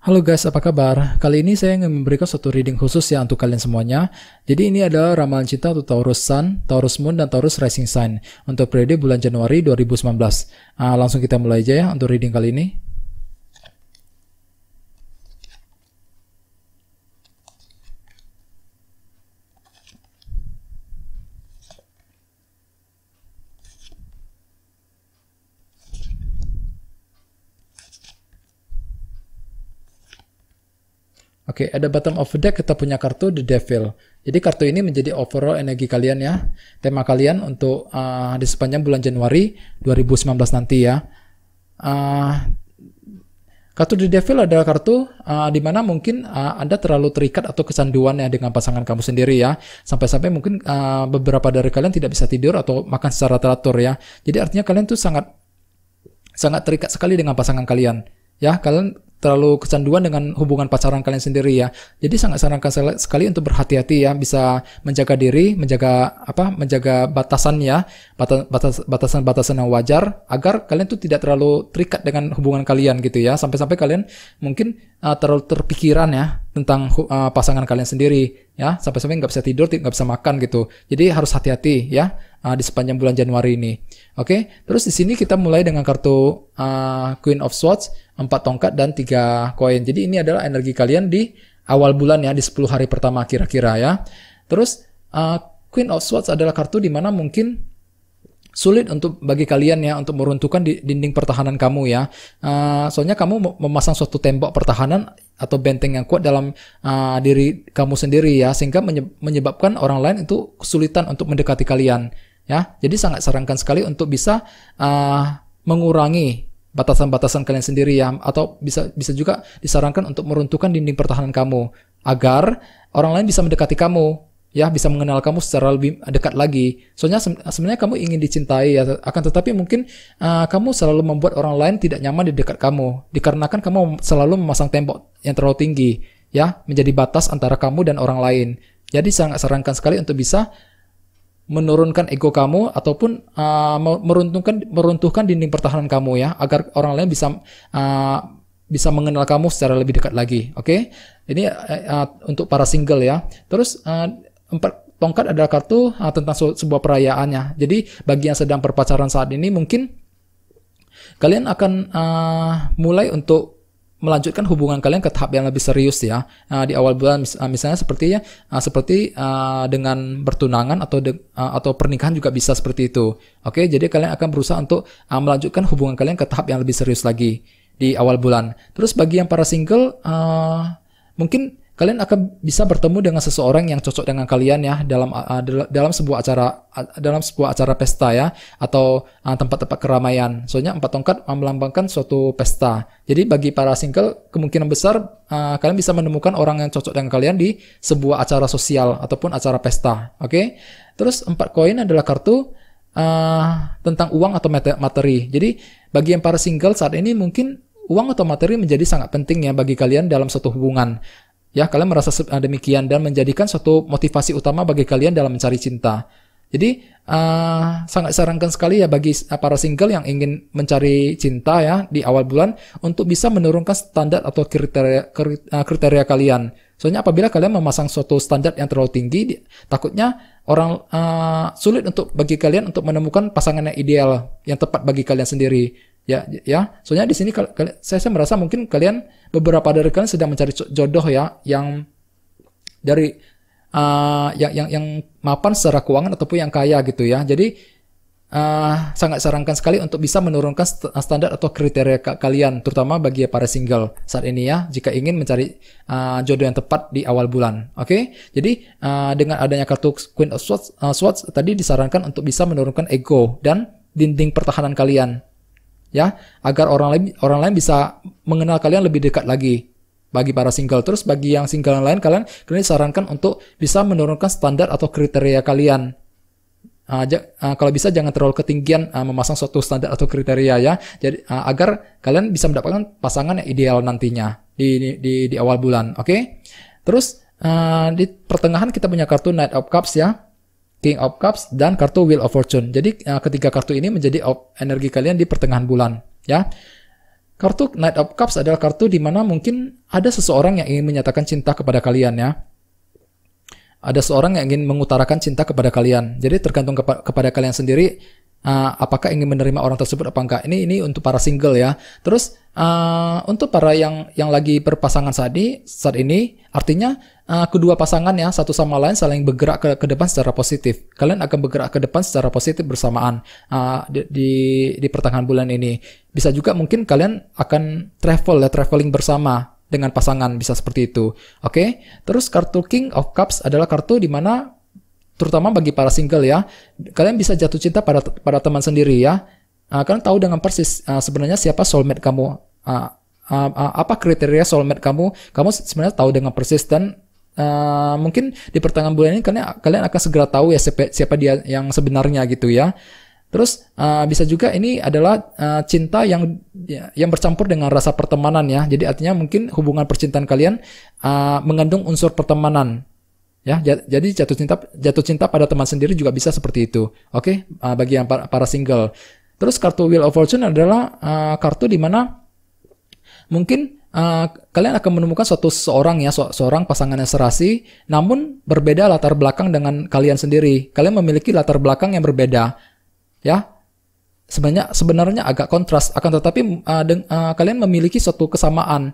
Halo guys, apa kabar? Kali ini saya ingin memberikan suatu reading khusus ya untuk kalian semuanya. Jadi ini adalah ramalan cinta untuk Taurus Sun, Taurus Moon, dan Taurus Rising Sign untuk periode bulan Januari 2019. Nah, langsung kita mulai aja ya untuk reading kali ini. Oke, okay, ada bottom of the deck kita punya kartu The Devil. Jadi kartu ini menjadi overall energi kalian ya. Tema kalian untuk uh, di sepanjang bulan Januari 2019 nanti ya. Uh, kartu The Devil adalah kartu uh, di mana mungkin uh, Anda terlalu terikat atau kesanduan ya dengan pasangan kamu sendiri ya. Sampai-sampai mungkin uh, beberapa dari kalian tidak bisa tidur atau makan secara teratur ya. Jadi artinya kalian tuh sangat sangat terikat sekali dengan pasangan kalian ya kalian terlalu kecanduan dengan hubungan pacaran kalian sendiri ya. Jadi sangat sarankan sekali untuk berhati-hati ya, bisa menjaga diri, menjaga apa? menjaga batasannya, batasan-batasan yang wajar agar kalian tuh tidak terlalu terikat dengan hubungan kalian gitu ya. Sampai-sampai kalian mungkin uh, terlalu terpikiran ya tentang uh, pasangan kalian sendiri ya sampai-sampai nggak bisa tidur nggak bisa makan gitu jadi harus hati-hati ya uh, di sepanjang bulan Januari ini oke okay? terus di sini kita mulai dengan kartu uh, Queen of Swords empat tongkat dan tiga koin jadi ini adalah energi kalian di awal bulan ya di 10 hari pertama kira-kira ya terus uh, Queen of Swords adalah kartu di mana mungkin sulit untuk bagi kalian ya untuk meruntuhkan di dinding pertahanan kamu ya. Uh, soalnya kamu memasang suatu tembok pertahanan atau benteng yang kuat dalam uh, diri kamu sendiri ya sehingga menyebabkan orang lain itu kesulitan untuk mendekati kalian ya. Jadi sangat sarankan sekali untuk bisa uh, mengurangi batasan-batasan kalian sendiri ya atau bisa bisa juga disarankan untuk meruntuhkan dinding pertahanan kamu agar orang lain bisa mendekati kamu ya bisa mengenal kamu secara lebih dekat lagi. Soalnya sebenarnya kamu ingin dicintai ya, akan tetapi mungkin uh, kamu selalu membuat orang lain tidak nyaman di dekat kamu dikarenakan kamu selalu memasang tembok yang terlalu tinggi ya, menjadi batas antara kamu dan orang lain. Jadi sangat sarankan sekali untuk bisa menurunkan ego kamu ataupun uh, meruntuhkan meruntuhkan dinding pertahanan kamu ya agar orang lain bisa uh, bisa mengenal kamu secara lebih dekat lagi, oke? Okay? Ini uh, untuk para single ya. Terus uh, Empat tongkat adalah kartu uh, tentang sebuah perayaannya. Jadi bagi yang sedang berpacaran saat ini mungkin kalian akan uh, mulai untuk melanjutkan hubungan kalian ke tahap yang lebih serius ya uh, di awal bulan mis uh, misalnya seperti ya uh, seperti uh, dengan bertunangan atau de uh, atau pernikahan juga bisa seperti itu oke okay? jadi kalian akan berusaha untuk uh, melanjutkan hubungan kalian ke tahap yang lebih serius lagi di awal bulan terus bagi yang para single uh, mungkin kalian akan bisa bertemu dengan seseorang yang cocok dengan kalian ya dalam dalam sebuah acara dalam sebuah acara pesta ya atau tempat-tempat keramaian. Soalnya empat tongkat melambangkan suatu pesta. Jadi bagi para single kemungkinan besar kalian bisa menemukan orang yang cocok dengan kalian di sebuah acara sosial ataupun acara pesta. Oke. Okay? Terus empat koin adalah kartu uh, tentang uang atau materi. Jadi bagi yang para single saat ini mungkin uang atau materi menjadi sangat penting ya bagi kalian dalam suatu hubungan. Ya, kalian merasa eh, demikian dan menjadikan suatu motivasi utama bagi kalian dalam mencari cinta. Jadi uh, sangat sarankan sekali ya bagi para single yang ingin mencari cinta ya di awal bulan untuk bisa menurunkan standar atau kriteria eh, kriteria kalian. Soalnya apabila kalian memasang suatu standar yang terlalu tinggi, takutnya orang uh, sulit untuk bagi kalian untuk menemukan pasangan yang ideal, yang tepat bagi kalian sendiri. Ya, ya. Soalnya di sini saya, saya merasa mungkin kalian beberapa dari kalian sedang mencari jodoh ya yang dari uh, ah, yang yang yang mapan secara keuangan ataupun yang kaya gitu ya. Jadi uh, sangat sarankan sekali untuk bisa menurunkan standar atau kriteria kalian terutama bagi para single saat ini ya jika ingin mencari uh, jodoh yang tepat di awal bulan. Oke. Okay? Jadi uh, dengan adanya kartu Queen of Swords, uh, Swords tadi disarankan untuk bisa menurunkan ego dan dinding pertahanan kalian ya agar orang lain orang lain bisa mengenal kalian lebih dekat lagi bagi para single terus bagi yang single lain kalian kalian disarankan untuk bisa menurunkan standar atau kriteria kalian uh, uh, kalau bisa jangan terlalu ketinggian uh, memasang suatu standar atau kriteria ya jadi uh, agar kalian bisa mendapatkan pasangan yang ideal nantinya di di, di awal bulan oke okay? terus uh, di pertengahan kita punya kartu night of Cups ya King of Cups dan kartu Wheel of Fortune. Jadi uh, ketiga kartu ini menjadi energi kalian di pertengahan bulan, ya. Kartu Knight of Cups adalah kartu di mana mungkin ada seseorang yang ingin menyatakan cinta kepada kalian ya. Ada seorang yang ingin mengutarakan cinta kepada kalian. Jadi tergantung kepa kepada kalian sendiri uh, apakah ingin menerima orang tersebut apa enggak. Ini ini untuk para single ya. Terus Uh, untuk para yang yang lagi berpasangan saat ini, saat ini artinya uh, kedua ya satu sama lain saling bergerak ke, ke depan secara positif. Kalian akan bergerak ke depan secara positif bersamaan uh, di, di di pertengahan bulan ini. Bisa juga mungkin kalian akan travel ya traveling bersama dengan pasangan bisa seperti itu. Oke. Okay? Terus kartu King of Cups adalah kartu di mana terutama bagi para single ya, kalian bisa jatuh cinta pada pada teman sendiri ya uh, kalian tahu dengan persis uh, sebenarnya siapa soulmate kamu uh, uh, uh, apa kriteria soulmate kamu kamu sebenarnya tahu dengan persis dan uh, mungkin di pertengahan bulan ini kalian kalian akan segera tahu ya siapa, siapa dia yang sebenarnya gitu ya terus uh, bisa juga ini adalah uh, cinta yang ya, yang bercampur dengan rasa pertemanan ya jadi artinya mungkin hubungan percintaan kalian uh, mengandung unsur pertemanan ya jadi jatuh cinta jatuh cinta pada teman sendiri juga bisa seperti itu oke okay? uh, bagi yang para, para single Terus kartu Wheel of Fortune adalah uh, kartu di mana mungkin uh, kalian akan menemukan suatu seorang ya seorang pasangan yang serasi, namun berbeda latar belakang dengan kalian sendiri. Kalian memiliki latar belakang yang berbeda, ya. Sebenarnya sebenarnya agak kontras, akan tetapi uh, uh, kalian memiliki suatu kesamaan,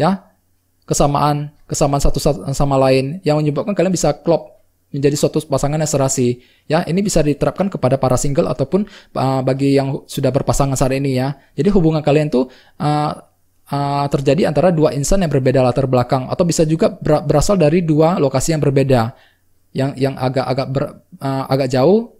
ya kesamaan kesamaan satu sama lain yang menyebabkan kalian bisa klop menjadi suatu pasangan yang serasi. Ya, ini bisa diterapkan kepada para single ataupun uh, bagi yang sudah berpasangan saat ini ya. Jadi hubungan kalian tuh uh, uh, terjadi antara dua insan yang berbeda latar belakang atau bisa juga ber berasal dari dua lokasi yang berbeda. Yang yang agak-agak ber, uh, agak jauh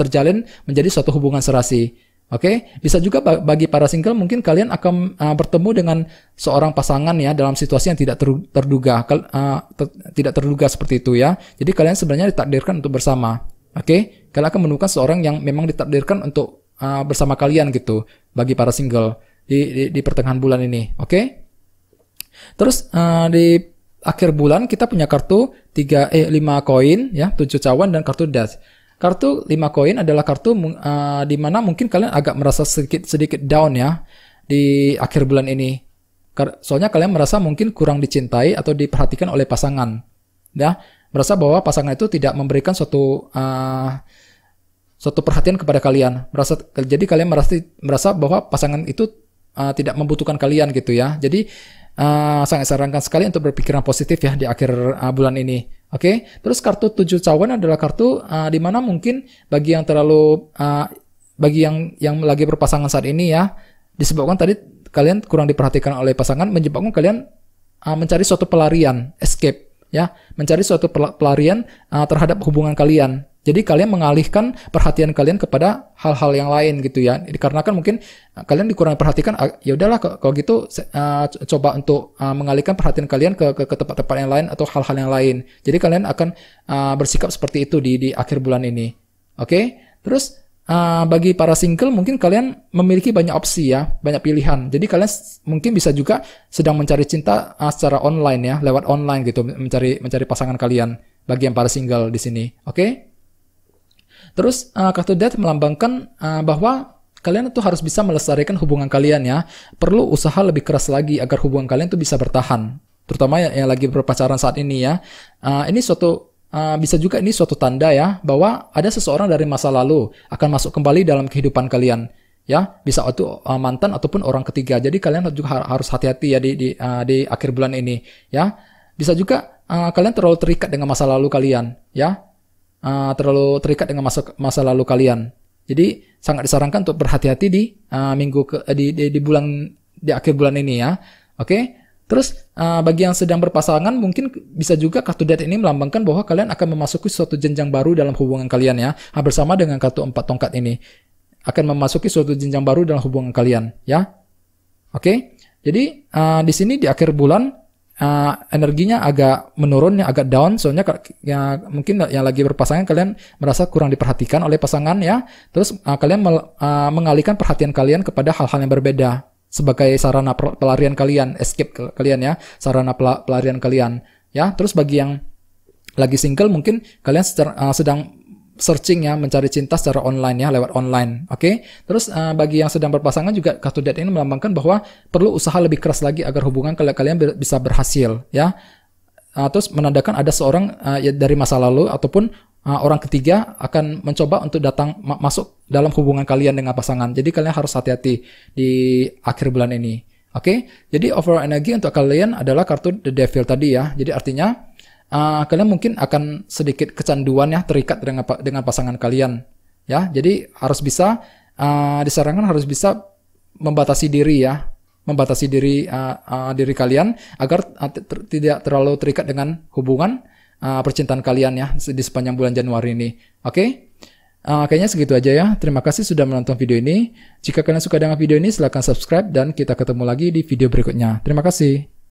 terjalin menjadi suatu hubungan serasi. Oke, okay? bisa juga bagi para single mungkin kalian akan uh, bertemu dengan seorang pasangan ya dalam situasi yang tidak terduga, uh, ter, tidak terduga seperti itu ya. Jadi kalian sebenarnya ditakdirkan untuk bersama. Oke, okay? kalian akan menemukan seorang yang memang ditakdirkan untuk uh, bersama kalian gitu bagi para single di, di, di pertengahan bulan ini. Oke, okay? terus uh, di akhir bulan kita punya kartu 3 eh 5 koin ya, tujuh cawan dan kartu das. Kartu 5 koin adalah kartu uh, di mana mungkin kalian agak merasa sedikit sedikit down ya di akhir bulan ini. Soalnya kalian merasa mungkin kurang dicintai atau diperhatikan oleh pasangan. Ya, merasa bahwa pasangan itu tidak memberikan suatu uh, suatu perhatian kepada kalian. Merasa jadi kalian merasa merasa bahwa pasangan itu uh, tidak membutuhkan kalian gitu ya. Jadi uh, sangat sarankan sekali untuk berpikiran positif ya di akhir uh, bulan ini Oke, okay? terus kartu tujuh cawan adalah kartu uh, di mana mungkin bagi yang terlalu uh, bagi yang yang lagi berpasangan saat ini ya disebabkan tadi kalian kurang diperhatikan oleh pasangan menyebabkan kalian uh, mencari suatu pelarian escape ya mencari suatu pelarian uh, terhadap hubungan kalian jadi kalian mengalihkan perhatian kalian kepada hal-hal yang lain gitu ya. Dikarenakan mungkin eh, kalian dikurang perhatikan, ah, ya udahlah kalau gitu eh, coba untuk eh, mengalihkan perhatian kalian ke ke tempat-tempat yang lain atau hal-hal yang lain. Jadi kalian akan bersikap seperti itu di di akhir bulan ini. Oke? Okay? Terus bagi para single mungkin kalian memiliki banyak opsi ya, banyak pilihan. Jadi kalian mungkin bisa juga sedang mencari cinta secara online ya, lewat online gitu mencari mencari pasangan kalian bagi yang para single di sini. Oke? Okay? Terus uh, eh, kartu death melambangkan uh, bahwa kalian tuh harus bisa melestarikan hubungan kalian ya. Perlu usaha lebih keras lagi agar hubungan kalian tuh bisa bertahan. Terutama yang, yang lagi berpacaran saat ini ya. Uh, ini suatu Uh, bisa juga ini suatu tanda ya bahwa ada seseorang dari masa lalu akan masuk kembali dalam kehidupan kalian ya bisa itu uh, mantan ataupun orang ketiga jadi kalian juga harus hati-hati ya di di, uh, di akhir bulan ini ya bisa juga uh, kalian terlalu terikat dengan masa lalu kalian ya Ah, terlalu terikat dengan masa masa lalu kalian. Jadi sangat disarankan untuk berhati-hati di uh, minggu ke eh, di, di di bulan di akhir bulan ini ya. Oke. Okay? Terus uh, bagi yang sedang berpasangan mungkin bisa juga kartu date ini melambangkan bahwa kalian akan memasuki suatu jenjang baru dalam hubungan kalian ya. Hampir bersama dengan kartu empat tongkat ini akan memasuki suatu jenjang baru dalam hubungan kalian ya. Oke. Okay? Jadi uh, di sini di akhir bulan uh, energinya agak menurun, ya agak down. Soalnya ya, mungkin ya, yang lagi berpasangan kalian merasa kurang diperhatikan oleh pasangan ya. Terus uh, kalian mel, uh, mengalihkan perhatian kalian kepada hal-hal yang berbeda sebagai sarana pelarian kalian, escape kalian ya, sarana pelarian kalian ya. Terus bagi yang lagi single mungkin kalian sedang searching ya mencari cinta secara online ya lewat online oke okay? terus uh, bagi yang sedang berpasangan juga kartu date ini melambangkan bahwa perlu usaha lebih keras lagi agar hubungan kalian bisa berhasil ya uh, terus menandakan ada seorang uh, ya, dari masa lalu ataupun uh, orang ketiga akan mencoba untuk datang ma masuk dalam hubungan kalian dengan pasangan jadi kalian harus hati-hati di akhir bulan ini oke okay? jadi overall energy untuk kalian adalah kartu the devil tadi ya jadi artinya uh, ah, kalian mungkin akan sedikit kecanduan ya terikat dengan dengan pasangan kalian ya jadi harus bisa uh, ah, disarankan harus bisa membatasi diri ya membatasi diri uh, uh, diri kalian agar uh, ter tidak terlalu terikat dengan hubungan uh, percintaan kalian ya di sepanjang bulan Januari ini oke okay? Uh, kayaknya segitu aja ya. Terima kasih sudah menonton video ini. Jika kalian suka dengan video ini, silahkan subscribe dan kita ketemu lagi di video berikutnya. Terima kasih.